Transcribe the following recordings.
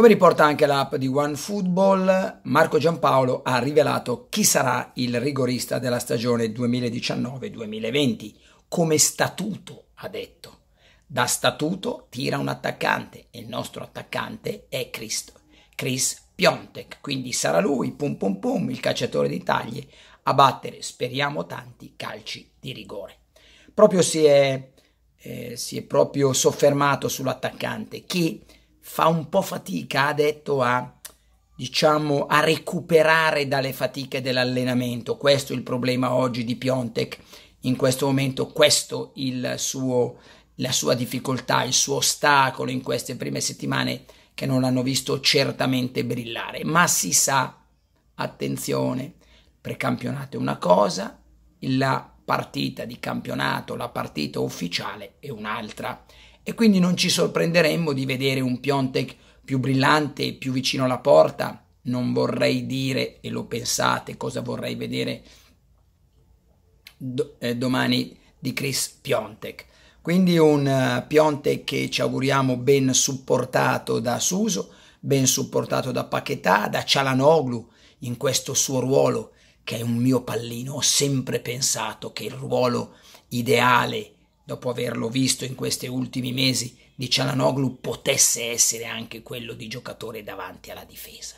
Come riporta anche l'app di OneFootball, Marco Giampaolo ha rivelato chi sarà il rigorista della stagione 2019-2020. Come statuto, ha detto. Da statuto tira un attaccante e il nostro attaccante è Cristo. Chris Piontek, quindi sarà lui, pum pum pum, il calciatore di taglie, a battere, speriamo tanti, calci di rigore. Proprio si è, eh, si è proprio soffermato sull'attaccante, chi fa un po' fatica, ha detto, a, diciamo, a recuperare dalle fatiche dell'allenamento. Questo è il problema oggi di Piontek. In questo momento questo il suo, la sua difficoltà, il suo ostacolo in queste prime settimane che non l'hanno visto certamente brillare. Ma si sa, attenzione, precampionato è una cosa, la partita di campionato, la partita ufficiale è un'altra e quindi non ci sorprenderemmo di vedere un Piontek più brillante e più vicino alla porta. Non vorrei dire, e lo pensate, cosa vorrei vedere do, eh, domani di Chris Piontek. Quindi un uh, Piontek che ci auguriamo ben supportato da Suso, ben supportato da Paquetà, da Cialanoglu in questo suo ruolo che è un mio pallino. Ho sempre pensato che il ruolo ideale dopo averlo visto in questi ultimi mesi, di Cialanoglu potesse essere anche quello di giocatore davanti alla difesa.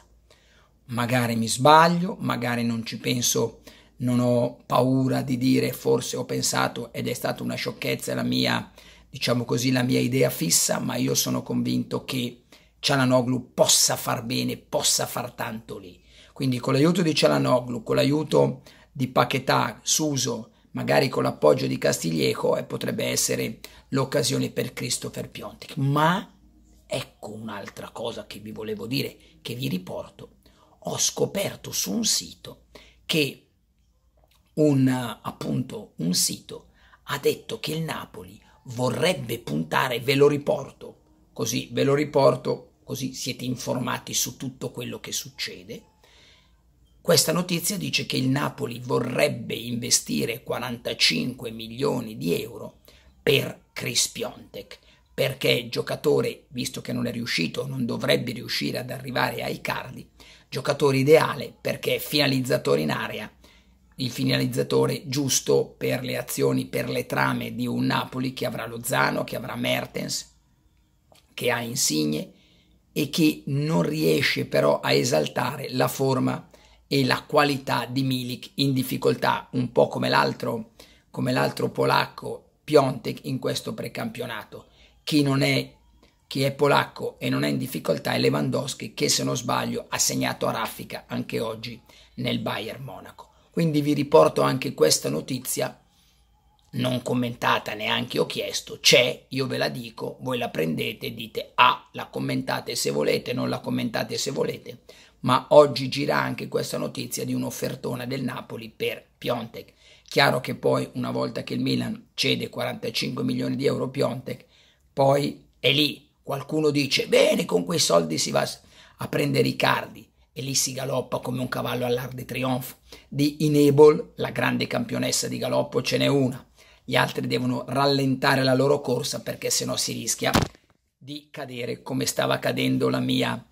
Magari mi sbaglio, magari non ci penso, non ho paura di dire forse ho pensato ed è stata una sciocchezza la mia, diciamo così, la mia idea fissa, ma io sono convinto che Cialanoglu possa far bene, possa far tanto lì. Quindi con l'aiuto di Cialanoglu, con l'aiuto di Paquetà, Suso, magari con l'appoggio di Castiglieco e eh, potrebbe essere l'occasione per Christopher Piontic. Ma ecco un'altra cosa che vi volevo dire, che vi riporto. Ho scoperto su un sito che un, appunto, un sito ha detto che il Napoli vorrebbe puntare, ve lo riporto, così ve lo riporto, così siete informati su tutto quello che succede questa notizia dice che il Napoli vorrebbe investire 45 milioni di euro per Chris Piontek, perché il giocatore, visto che non è riuscito, non dovrebbe riuscire ad arrivare ai Cardi, giocatore ideale perché finalizzatore in area, il finalizzatore giusto per le azioni, per le trame di un Napoli che avrà Lozano, che avrà Mertens, che ha Insigne e che non riesce però a esaltare la forma di e la qualità di Milik in difficoltà, un po' come l'altro, come l'altro polacco Piontek in questo precampionato. Chi non è chi è polacco e non è in difficoltà è Lewandowski che se non sbaglio ha segnato a raffica anche oggi nel Bayern Monaco. Quindi vi riporto anche questa notizia non commentata neanche ho chiesto, c'è, io ve la dico, voi la prendete e dite ah, la commentate se volete, non la commentate se volete, ma oggi gira anche questa notizia di un'offertona del Napoli per Piontek. Chiaro che poi una volta che il Milan cede 45 milioni di euro Piontek, poi è lì, qualcuno dice bene con quei soldi si va a prendere Riccardi e lì si galoppa come un cavallo all'Arc de Triomphe. Di Enable, la grande campionessa di galoppo, ce n'è una. Gli altri devono rallentare la loro corsa perché sennò si rischia di cadere come stava cadendo la mia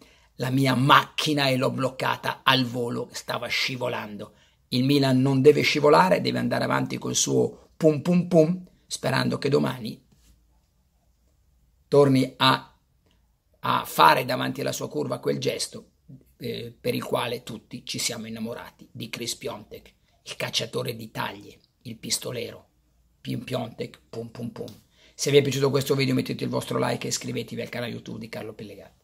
la mia macchina e l'ho bloccata al volo, stava scivolando. Il Milan non deve scivolare, deve andare avanti col suo pum pum pum, sperando che domani torni a, a fare davanti alla sua curva quel gesto eh, per il quale tutti ci siamo innamorati, di Chris Piontek, il cacciatore di taglie, il pistolero, Pim Piontek, pum pum pum. Se vi è piaciuto questo video mettete il vostro like e iscrivetevi al canale YouTube di Carlo Pellegatti.